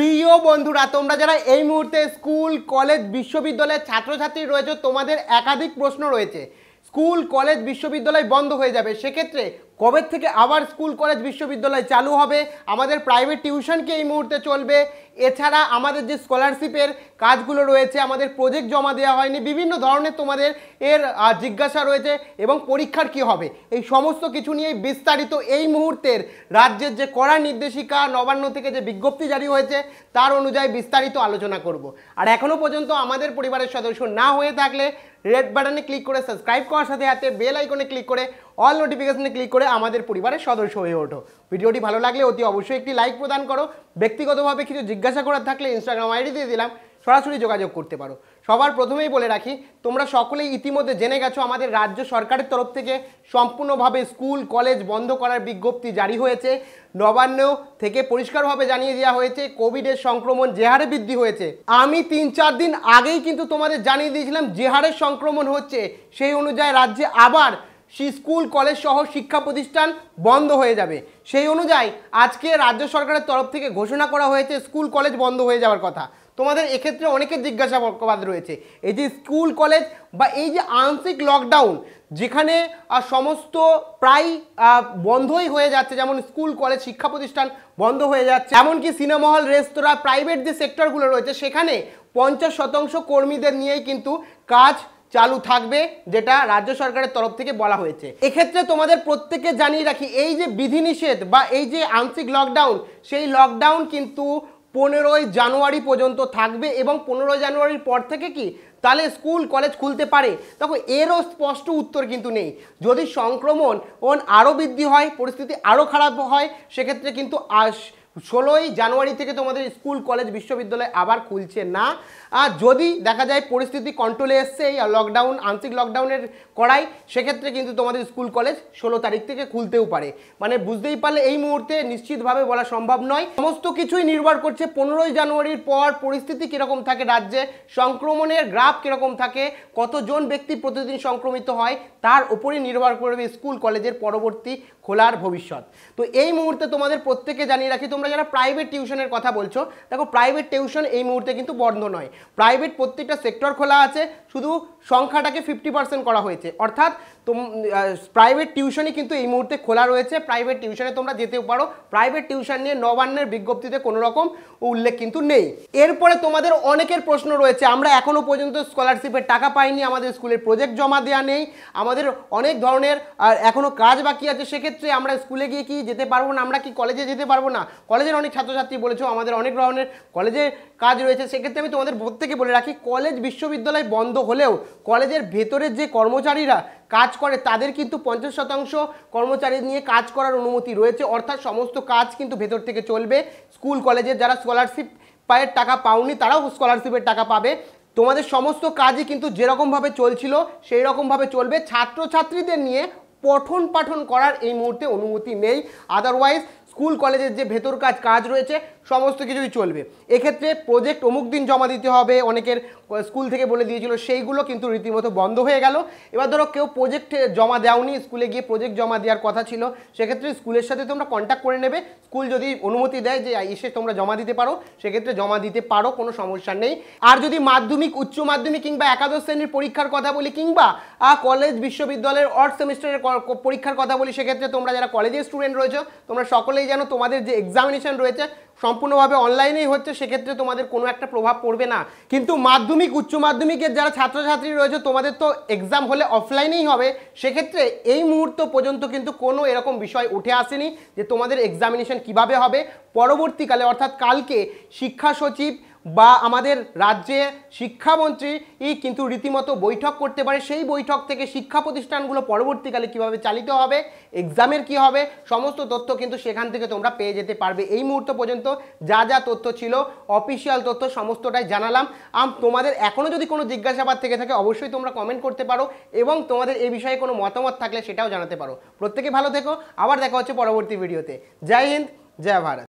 প্রিয় বন্ধুরা তোমরা যারা এই মুহূর্তে স্কুল কলেজ বিশ্ববিদ্যালয়ের ছাত্রছাত্রী রয়েছে তোমাদের একাধিক প্রশ্ন রয়েছে স্কুল কলেজ বিশ্ববিদ্যালয় বন্ধ হয়ে যাবে সেক্ষেত্রে কবে থেকে আবার স্কুল কলেজ বিশ্ববিদ্যালয় চালু হবে আমাদের প্রাইভেট টিউশন কি এই মুহূর্তে চলবে এছাড়া আমাদের যে স্কলারশিপের কাজগুলো রয়েছে আমাদের প্রজেক্ট জমা দেওয়া হয়নি বিভিন্ন ধরনের তোমাদের এর জিজ্ঞাসা রয়েছে এবং পরীক্ষার কি হবে এই সমস্ত কিছু নিয়ে বিস্তারিত এই মুহূর্তের রাজ্যের যে কড়া নির্দেশিকা নবান্ন থেকে যে বিজ্ঞপ্তি জারি হয়েছে তার অনুযায়ী বিস্তারিত আলোচনা করব আর এখনও পর্যন্ত আমাদের পরিবারের সদস্য না হয়ে থাকলে রেড বাটনে ক্লিক করে সাবস্ক্রাইব করার সাথে হাতে বেল আইকনে ক্লিক করে অল নোটিফিকেশনে ক্লিক করে আমাদের পরিবারের সদস্য হয়ে ওঠো ভিডিওটি ভালো লাগলে অতি অবশ্যই একটি লাইক প্রদান করো ব্যক্তিগতভাবে কিছু জিজ্ঞাসা করার থাকলে ইনস্টাগ্রাম আইডি দিয়ে দিলাম সরাসরি যোগাযোগ করতে পারো সবার প্রথমেই বলে রাখি তোমরা সকলেই ইতিমধ্যে জেনে গেছো আমাদের রাজ্য সরকারের তরফ থেকে সম্পূর্ণভাবে স্কুল কলেজ বন্ধ করার বিজ্ঞপ্তি জারি হয়েছে নবান্ন থেকে পরিষ্কারভাবে জানিয়ে দেওয়া হয়েছে কোভিডের সংক্রমণ যে হারে বৃদ্ধি হয়েছে আমি তিন চার দিন আগেই কিন্তু তোমাদের জানিয়ে দিয়েছিলাম যে হারে সংক্রমণ হচ্ছে সেই অনুযায়ী রাজ্যে আবার স্কুল কলেজ সহ শিক্ষা প্রতিষ্ঠান বন্ধ হয়ে যাবে সেই অনুযায়ী আজকে রাজ্য সরকারের তরফ থেকে ঘোষণা করা হয়েছে স্কুল কলেজ বন্ধ হয়ে যাওয়ার কথা তোমাদের এক্ষেত্রে অনেকের জিজ্ঞাসাবাদ রয়েছে এই যে স্কুল কলেজ বা এই যে আংশিক লকডাউন যেখানে সমস্ত প্রায় বন্ধই হয়ে যাচ্ছে যেমন স্কুল কলেজ শিক্ষা প্রতিষ্ঠান বন্ধ হয়ে যাচ্ছে এমনকি সিনেমা হল রেস্তোরাঁ প্রাইভেট যে সেক্টরগুলো রয়েছে সেখানে পঞ্চাশ শতাংশ কর্মীদের নিয়েই কিন্তু কাজ চালু থাকবে যেটা রাজ্য সরকারের তরফ থেকে বলা হয়েছে এক্ষেত্রে তোমাদের প্রত্যেকে জানিয়ে রাখি এই যে বিধিনিষেধ বা এই যে আংশিক লকডাউন সেই লকডাউন কিন্তু পনেরোই জানুয়ারি পর্যন্ত থাকবে এবং পনেরোই জানুয়ারির পর থেকে কি তাহলে স্কুল কলেজ খুলতে পারে তখন এরও স্পষ্ট উত্তর কিন্তু নেই যদি সংক্রমণ আরও বৃদ্ধি হয় পরিস্থিতি আরও খারাপ হয় সেক্ষেত্রে কিন্তু আস ষোলোই জানুয়ারি থেকে তোমাদের স্কুল কলেজ বিশ্ববিদ্যালয় আবার খুলছে না আর যদি দেখা যায় পরিস্থিতি কন্ট্রোলে এসছে এই লকডাউন আংশিক লকডাউনের করাই সেক্ষেত্রে কিন্তু তোমাদের স্কুল কলেজ ষোলো তারিখ থেকে খুলতেও পারে মানে বুঝতেই পারলে এই মুহূর্তে নিশ্চিতভাবে বলা সম্ভব নয় সমস্ত কিছুই নির্ভর করছে পনেরোই জানুয়ারির পর পরিস্থিতি কীরকম থাকে রাজ্যে সংক্রমণের গ্রাফ কীরকম থাকে কতজন ব্যক্তি প্রতিদিন সংক্রমিত হয় তার উপরই নির্ভর করবে স্কুল কলেজের পরবর্তী খোলার ভবিষ্যৎ তো এই মুহূর্তে তোমাদের প্রত্যেকে জানিয়ে রাখি তোমরা যারা প্রাইভেট টিউশনের কথা বলছো দেখো প্রাইভেট টিউশন এই মুহূর্তে কিন্তু বন্ধ নয় প্রাইভেট প্রত্যেকটা সেক্টর খোলা আছে শুধু সংখ্যাটাকে ফিফটি পার্সেন্ট করা হয়েছে অর্থাৎ প্রাইভেট টিউশনই কিন্তু এই মুহূর্তে খোলা রয়েছে প্রাইভেট টিউশনে তোমরা যেতেও পারো প্রাইভেট টিউশন নিয়ে নবান্নের বিজ্ঞপ্তিতে কোনো রকম উল্লেখ কিন্তু নেই এরপরে তোমাদের অনেকের প্রশ্ন রয়েছে আমরা এখনও পর্যন্ত স্কলারশিপের টাকা পাইনি আমাদের স্কুলের প্রজেক্ট জমা দেওয়া নেই আমাদের অনেক ধরনের আর এখনও কাজ বাকি আছে সেক্ষেত্রে আমরা স্কুলে গিয়ে কি যেতে পারবো না আমরা কি কলেজে যেতে পারবো না কলেজের অনেক ছাত্রছাত্রী বলেছো আমাদের অনেক ধরনের কলেজে কাজ রয়েছে সেক্ষেত্রে আমি তোমাদের প্রত্যেকে বলে রাখি কলেজ বিশ্ববিদ্যালয় বন্ধ হলেও কলেজের ভেতরের যে কর্মচারীরা কাজ করে তাদের কিন্তু পঞ্চাশ শতাংশ কর্মচারী নিয়ে কাজ করার অনুমতি রয়েছে অর্থাৎ সমস্ত কাজ কিন্তু ভেতর থেকে চলবে স্কুল কলেজের যারা স্কলারশিপ পায়ের টাকা পাওনি তারাও স্কলারশিপের টাকা পাবে তোমাদের সমস্ত কাজই কিন্তু যেরকমভাবে চলছিল সেই রকমভাবে চলবে ছাত্রছাত্রীদের নিয়ে পঠন পাঠন করার এই মুহূর্তে অনুমতি নেই আদারওয়াইজ স্কুল কলেজের যে ভেতর কাজ কাজ রয়েছে সমস্ত কিছুই চলবে এক্ষেত্রে প্রজেক্ট অমুক দিন জমা দিতে হবে অনেকের স্কুল থেকে বলে দিয়েছিল সেইগুলো কিন্তু রীতিমতো বন্ধ হয়ে গেল এবার ধরো কেউ প্রজেক্ট জমা দেওনি স্কুলে গিয়ে প্রজেক্ট জমা দেওয়ার কথা ছিল সেক্ষেত্রে স্কুলের সাথে তোমরা কন্ট্যাক্ট করে নেবে স্কুল যদি অনুমতি দেয় যে এসে তোমরা জমা দিতে পারো সেক্ষেত্রে জমা দিতে পারো কোনো সমস্যা নেই আর যদি মাধ্যমিক উচ্চ মাধ্যমিক কিংবা একাদশ শ্রেণীর পরীক্ষার কথা বলি কিংবা কলেজ বিশ্ববিদ্যালয়ের অর্থ সেমিস্টারের পরীক্ষার কথা বলি সেক্ষেত্রে তোমরা যারা কলেজের স্টুডেন্ট রয়েছে তোমরা সকলে তাহলেই যেন তোমাদের যে এক্সামিনেশন রয়েছে সম্পূর্ণভাবে অনলাইনেই হচ্ছে সেক্ষেত্রে তোমাদের কোনো একটা প্রভাব পড়বে না কিন্তু মাধ্যমিক উচ্চ মাধ্যমিকের যারা ছাত্রছাত্রী রয়েছে তোমাদের তো এক্সাম হলে অফলাইনেই হবে সেক্ষেত্রে এই মুহূর্ত পর্যন্ত কিন্তু কোনো এরকম বিষয় উঠে আসেনি যে তোমাদের এক্সামিনেশন কিভাবে হবে পরবর্তীকালে অর্থাৎ কালকে শিক্ষা সচিব বা আমাদের রাজ্যে শিক্ষামন্ত্রী কিন্তু রীতিমতো বৈঠক করতে পারে সেই বৈঠক থেকে শিক্ষা প্রতিষ্ঠানগুলো পরবর্তীকালে কিভাবে চালিত হবে এক্সামের কি হবে সমস্ত তথ্য কিন্তু সেখান থেকে তোমরা পেয়ে যেতে পারবে এই মুহূর্ত পর্যন্ত যা যা তথ্য ছিল অফিসিয়াল তথ্য সমস্তটাই জানালাম আম তোমাদের এখনও যদি কোনো জিজ্ঞাসাবাদ থেকে থাকে অবশ্যই তোমরা কমেন্ট করতে পারো এবং তোমাদের এই বিষয়ে কোনো মতামত থাকলে সেটাও জানাতে পারো প্রত্যেকে ভালো থেকো আবার দেখা হচ্ছে পরবর্তী ভিডিওতে জয় হিন্দ জয় ভারত